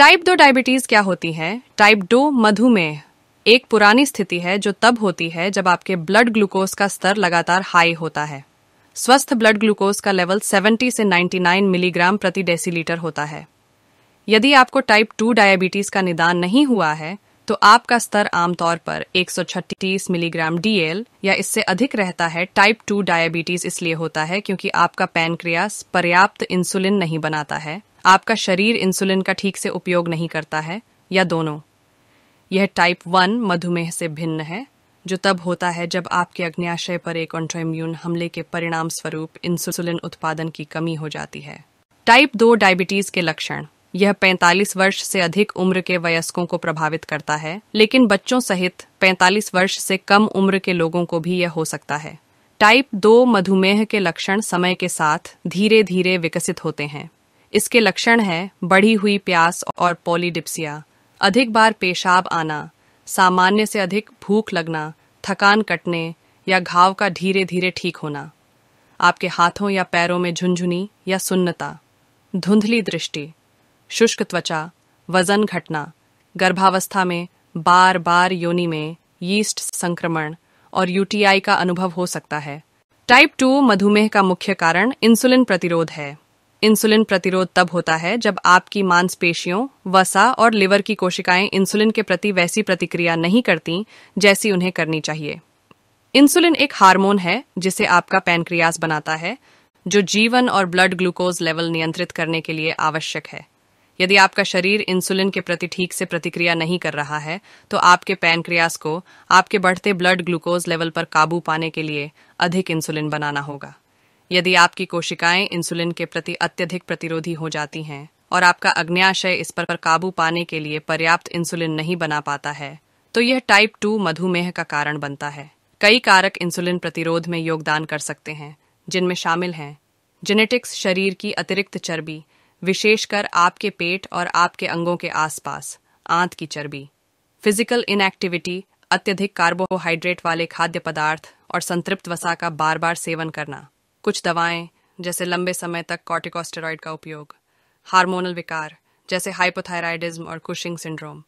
type दो diabetes क्या होती है टाइप दो मधुमेह एक पुरानी स्थिति है जो तब होती है जब आपके ब्लड ग्लूकोज का स्तर लगातार हाई होता है स्वस्थ ब्लड ग्लूकोज का लेवल 70 से 99 मिलीग्राम प्रति डेसीलीटर होता है यदि आपको टाइप 2 डायबिटीज का निदान नहीं हुआ है तो आपका स्तर आमतौर पर एक मिलीग्राम डीएल या इससे अधिक रहता है टाइप 2 डायबिटीज इसलिए होता है क्योंकि आपका पैनक्रियास पर्याप्त इंसुलिन नहीं बनाता है आपका शरीर इंसुलिन का ठीक से उपयोग नहीं करता है या दोनों यह टाइप वन मधुमेह से भिन्न है जो तब होता है जब आपके अग्न्याशय पर एक ऑन्ट्रोम्यून हमले के परिणाम स्वरूप इंसुलिन उत्पादन की कमी हो जाती है टाइप दो डायबिटीज के लक्षण यह 45 वर्ष से अधिक उम्र के वयस्कों को प्रभावित करता है लेकिन बच्चों सहित 45 वर्ष से कम उम्र के लोगों को भी यह हो सकता है टाइप दो मधुमेह के लक्षण समय के साथ धीरे धीरे विकसित होते हैं इसके लक्षण हैं बढ़ी हुई प्यास और पॉलीडिप्सिया अधिक बार पेशाब आना सामान्य से अधिक भूख लगना थकान कटने या घाव का धीरे धीरे ठीक होना आपके हाथों या पैरों में झुंझुनी या सुन्नता धुंधली दृष्टि शुष्क त्वचा वजन घटना गर्भावस्था में बार बार योनि में यीस्ट संक्रमण और यूटीआई का अनुभव हो सकता है टाइप टू मधुमेह का मुख्य कारण इंसुलिन प्रतिरोध है इंसुलिन प्रतिरोध तब होता है जब आपकी मांसपेशियों वसा और लिवर की कोशिकाएं इंसुलिन के प्रति वैसी प्रतिक्रिया नहीं करती जैसी उन्हें करनी चाहिए इंसुलिन एक हार्मोन है जिसे आपका पैनक्रियास बनाता है जो जीवन और ब्लड ग्लूकोज लेवल नियंत्रित करने के लिए आवश्यक है यदि आपका शरीर इंसुलिन के प्रति ठीक से प्रतिक्रिया नहीं कर रहा है तो आपके पैनक्रियास को आपके बढ़ते ब्लड ग्लूकोज लेवल पर काबू पाने के लिए अधिक इंसुलिन बनाना होगा यदि आपकी कोशिकाएं इंसुलिन के प्रति अत्यधिक प्रतिरोधी हो जाती हैं और आपका अग्न्याशय इस पर काबू पाने के लिए पर्याप्त इंसुलिन नहीं बना पाता है तो यह टाइप टू मधुमेह का कारण बनता है कई कारक इंसुलिन प्रतिरोध में योगदान कर सकते हैं जिनमें शामिल हैं जेनेटिक्स शरीर की अतिरिक्त चर्बी विशेषकर आपके पेट और आपके अंगों के आसपास आंत की चर्बी फिजिकल इनएक्टिविटी अत्यधिक कार्बोहाइड्रेट वाले खाद्य पदार्थ और संतृप्त वसा का बार बार सेवन करना कुछ दवाएं जैसे लंबे समय तक कॉर्टिकोस्टेरॉइड का उपयोग हार्मोनल विकार जैसे हाइपोथायराइडिज्म और कुशिंग सिंड्रोम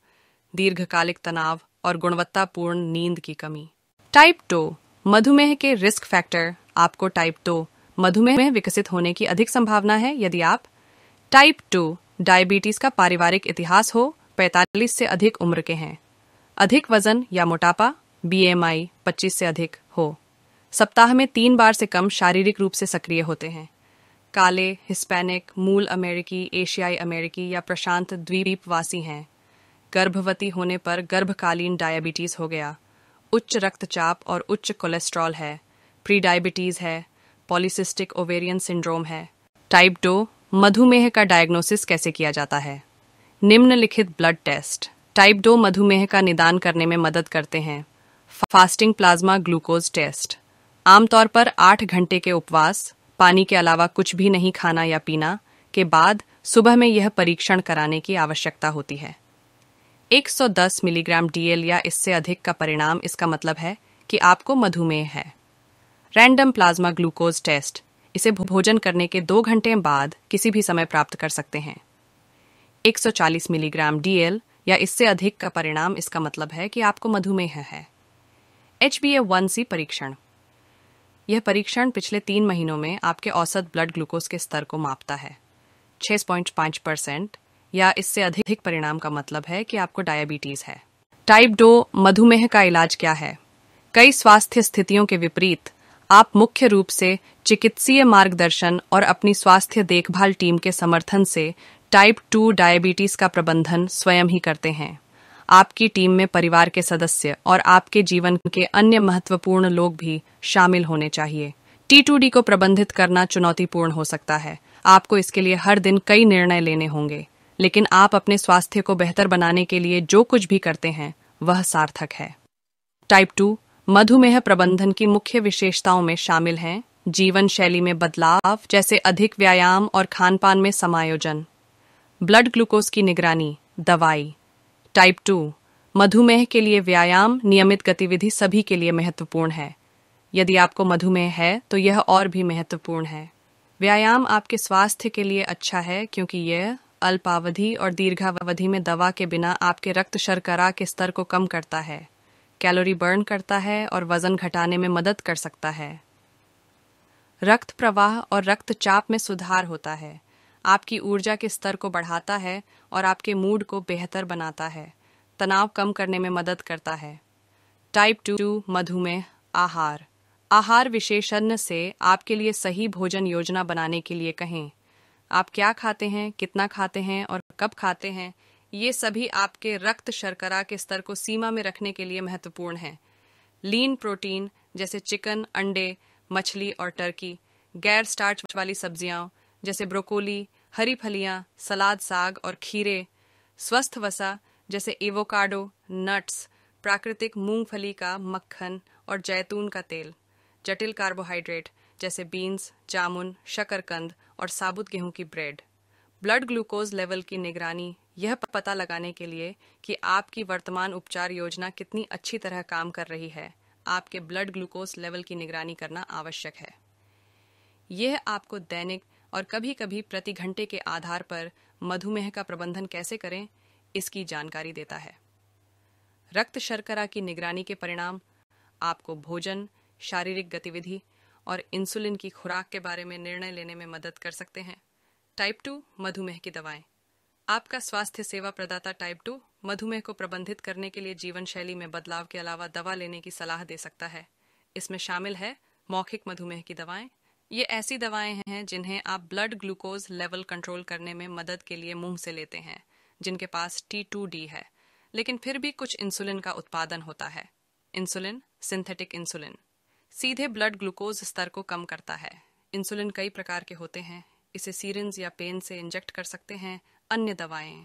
दीर्घकालिक तनाव और गुणवत्तापूर्ण नींद की कमी टाइप टू मधुमेह के रिस्क फैक्टर आपको टाइप टो मधुमेह में विकसित होने की अधिक संभावना है यदि आप टाइप टू डायबिटीज का पारिवारिक इतिहास हो 45 से अधिक उम्र के हैं अधिक वजन या मोटापा बीएमआई 25 से अधिक हो सप्ताह में तीन बार से कम शारीरिक रूप से सक्रिय होते हैं काले हिस्पैनिक मूल अमेरिकी एशियाई अमेरिकी या प्रशांत द्वीपवासी हैं गर्भवती होने पर गर्भकालीन डायबिटीज़ हो गया उच्च रक्तचाप और उच्च कोलेस्ट्रॉल है प्री डायबिटीज़ है पॉलिसिस्टिक ओवेरियन सिंड्रोम है टाइप डो मधुमेह का डायग्नोसिस कैसे किया जाता है निम्नलिखित ब्लड टेस्ट टाइप डो मधुमेह का निदान करने में मदद करते हैं फास्टिंग प्लाज्मा ग्लूकोज टेस्ट आमतौर पर आठ घंटे के उपवास पानी के अलावा कुछ भी नहीं खाना या पीना के बाद सुबह में यह परीक्षण कराने की आवश्यकता होती है 110 मिलीग्राम डीएल या इससे अधिक का परिणाम इसका मतलब है कि आपको मधुमेह है रैंडम प्लाज्मा ग्लूकोज टेस्ट इसे भोजन करने के दो घंटे बाद किसी भी समय प्राप्त कर सकते हैं 140 मिलीग्राम डीएल या इससे अधिक का परिणाम इसका मतलब है कि आपको मधुमेह है एच बी वन सी परीक्षण यह परीक्षण पिछले तीन महीनों में आपके औसत ब्लड ग्लूकोज के स्तर को मापता है छह परसेंट या इससे अधिक परिणाम का मतलब है कि आपको डायबिटीज़ है टाइप डो मधुमेह का इलाज क्या है कई स्वास्थ्य स्थितियों के विपरीत आप मुख्य रूप से चिकित्सीय मार्गदर्शन और अपनी स्वास्थ्य देखभाल टीम के समर्थन से टाइप टू डायबिटीज का प्रबंधन स्वयं ही करते हैं आपकी टीम में परिवार के सदस्य और आपके जीवन के अन्य महत्वपूर्ण लोग भी शामिल होने चाहिए टी को प्रबंधित करना चुनौतीपूर्ण हो सकता है आपको इसके लिए हर दिन कई निर्णय लेने होंगे लेकिन आप अपने स्वास्थ्य को बेहतर बनाने के लिए जो कुछ भी करते हैं वह सार्थक है टाइप टू मधुमेह प्रबंधन की मुख्य विशेषताओं में शामिल हैं जीवन शैली में बदलाव जैसे अधिक व्यायाम और खान पान में समायोजन ब्लड ग्लूकोज की निगरानी दवाई टाइप टू मधुमेह के लिए व्यायाम नियमित गतिविधि सभी के लिए महत्वपूर्ण है यदि आपको मधुमेह है तो यह और भी महत्वपूर्ण है व्यायाम आपके स्वास्थ्य के लिए अच्छा है क्योंकि यह अल्पावधि और दीर्घावधि में दवा के बिना आपके रक्त शर्करा के स्तर को कम करता है कैलोरी बर्न करता है और वजन घटाने में मदद कर सकता है रक्त प्रवाह और रक्तचाप में सुधार होता है आपकी ऊर्जा के स्तर को बढ़ाता है और आपके मूड को बेहतर बनाता है तनाव कम करने में मदद करता है टाइप टू मधुमेह आहार आहार विशेषज्ञ से आपके लिए सही भोजन योजना बनाने के लिए कहें आप क्या खाते हैं कितना खाते हैं और कब खाते हैं ये सभी आपके रक्त शर्करा के स्तर को सीमा में रखने के लिए महत्वपूर्ण है लीन प्रोटीन जैसे चिकन अंडे मछली और टर्की गैर स्टार्च वाली सब्जियां जैसे ब्रोकोली हरी फलियां सलाद साग और खीरे स्वस्थ वसा जैसे एवोकाडो नट्स प्राकृतिक मूंगफली का मक्खन और जैतून का तेल जटिल कार्बोहाइड्रेट जैसे बीन्स जामुन शकरकंद और साबुत गेहूं की ब्रेड ब्लड ग्लूकोज लेवल की निगरानी यह पता लगाने के लिए कि आपकी वर्तमान उपचार योजना कितनी अच्छी तरह काम कर रही है आपके ब्लड ग्लूकोज लेवल की निगरानी करना आवश्यक है यह आपको दैनिक और कभी कभी प्रति घंटे के आधार पर मधुमेह का प्रबंधन कैसे करें इसकी जानकारी देता है रक्त शर्करा की निगरानी के परिणाम आपको भोजन शारीरिक गतिविधि और इंसुलिन की खुराक के बारे में निर्णय लेने में मदद कर सकते हैं टाइप टू मधुमेह की दवाएं आपका स्वास्थ्य सेवा प्रदाता टाइप टू मधुमेह को प्रबंधित करने के लिए जीवन शैली में बदलाव के अलावा दवा लेने की सलाह दे सकता है इसमें शामिल है मौखिक मधुमेह की दवाएं ये ऐसी दवाएं हैं जिन्हें आप ब्लड ग्लूकोज लेवल कंट्रोल करने में मदद के लिए मुंह से लेते हैं जिनके पास टी टू डी है लेकिन फिर भी कुछ इंसुलिन का उत्पादन होता है इंसुलिन सिंथेटिक इंसुलिन सीधे ब्लड ग्लूकोज स्तर को कम करता है इंसुलिन कई प्रकार के होते हैं इसे सीरेंज या पेन से इंजेक्ट कर सकते हैं अन्य दवाएं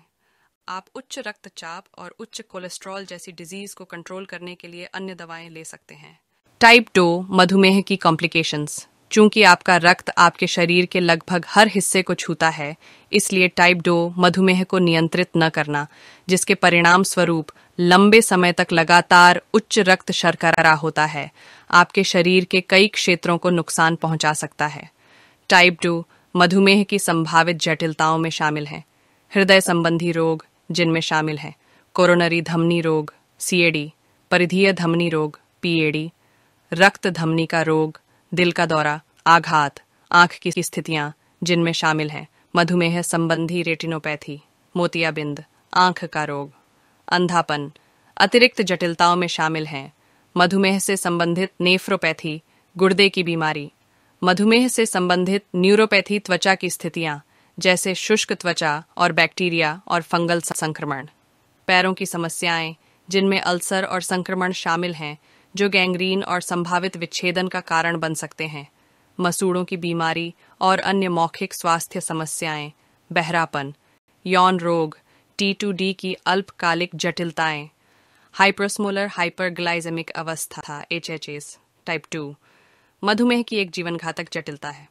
आप उच्च रक्तचाप और उच्च कोलेस्ट्रॉल जैसी डिजीज को कंट्रोल करने के लिए अन्य दवाएं ले सकते हैं टाइप टू मधुमेह की कॉम्प्लिकेशंस चूंकि आपका रक्त आपके शरीर के लगभग हर हिस्से को छूता है इसलिए टाइप डो मधुमेह को नियंत्रित न करना जिसके परिणाम स्वरूप लंबे समय तक लगातार उच्च रक्त शर्करा होता है आपके शरीर के कई क्षेत्रों को नुकसान पहुंचा सकता है टाइप टू मधुमेह की संभावित जटिलताओं में शामिल है हृदय संबंधी रोग जिनमें शामिल है कोरोनरी धमनी रोग सीएडी परिधीय धमनी रोग पीएडी रक्त धमनी का रोग दिल का दौरा आघात आंख की स्थितियां जिनमें शामिल हैं मधुमेह संबंधी रेटिनोपैथी मोतियाबिंद आंख का रोग अंधापन अतिरिक्त जटिलताओं में शामिल हैं मधुमेह से संबंधित नेफ्रोपैथी गुर्दे की बीमारी मधुमेह से संबंधित न्यूरोपैथी त्वचा की स्थितियां जैसे शुष्क त्वचा और बैक्टीरिया और फंगल संक्रमण पैरों की समस्याएं जिनमें अल्सर और संक्रमण शामिल हैं जो गैंग्रीन और संभावित विच्छेदन का कारण बन सकते हैं मसूड़ों की बीमारी और अन्य मौखिक स्वास्थ्य समस्याएं बहरापन यौन रोग टी टू डी की अल्पकालिक जटिलताएं हाइप्रोस्मोलर हाइपरग्लाइजेमिक अवस्था H H S type two मधुमेह की एक जीवन घातक जटिलता है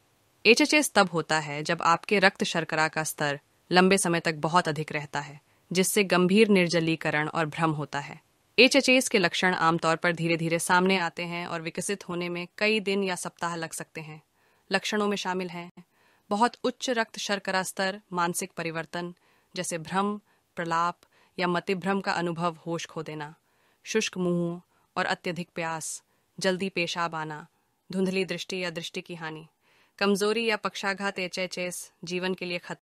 एच एच एस तब होता है जब आपके रक्त शर्करा का स्तर लंबे समय तक बहुत अधिक रहता है जिससे गंभीर निर्जलीकरण और भ्रम होता है एच के लक्षण आमतौर पर धीरे धीरे सामने आते हैं और विकसित होने में कई दिन या सप्ताह लग सकते हैं लक्षणों में शामिल हैं बहुत उच्च रक्त शर्करा स्तर मानसिक परिवर्तन जैसे भ्रम प्रलाप या मतिभ्रम का अनुभव होश खो देना शुष्क मुंह और अत्यधिक प्यास जल्दी पेशाब आना धुंधली दृष्टि या दृष्टि की हानि कमजोरी या पक्षाघात एच जीवन के लिए खतरा